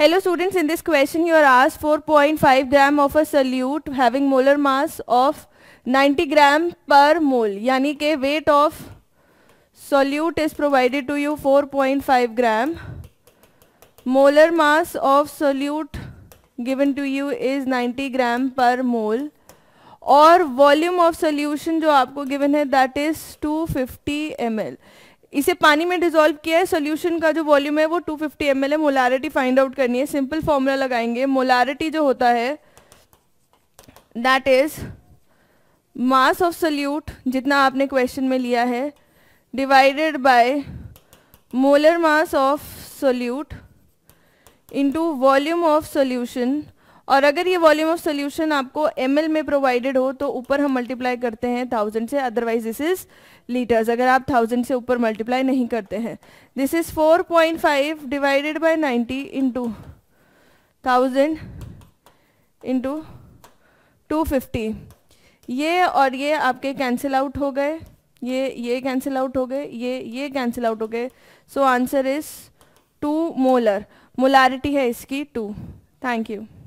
Hello students, in this question you are asked 4.5 gram of a solute having molar mass of 90 gram per mole. यानी के weight of solute is provided to you 4.5 gram. Molar mass of solute given to you is 90 gram per mole. और volume of solution जो आपको given है that is 250 ml. इसे पानी में dissolve किया है सोल्यूशन का जो वॉल्यूम है वो 250 फिफ्टी एम एल है मोलारिटी फाइंड आउट करनी है सिंपल फॉर्मूला लगाएंगे मोलारिटी जो होता है that is mass of solute जितना आपने क्वेश्चन में लिया है divided by molar mass of solute into volume of solution और अगर ये वॉल्यूम ऑफ सोल्यूशन आपको एम में प्रोवाइडेड हो तो ऊपर हम मल्टीप्लाई करते हैं थाउजेंड से अदरवाइज दिस इज लीटर्स अगर आप थाउजेंड से ऊपर मल्टीप्लाई नहीं करते हैं this is four point five divided by ninety into thousand into two fifty ये और ये आपके कैंसिल आउट हो गए ये ये कैंसिल आउट हो गए ये ये कैंसिल आउट हो गए so answer is two molar molarity है इसकी टू थैंक यू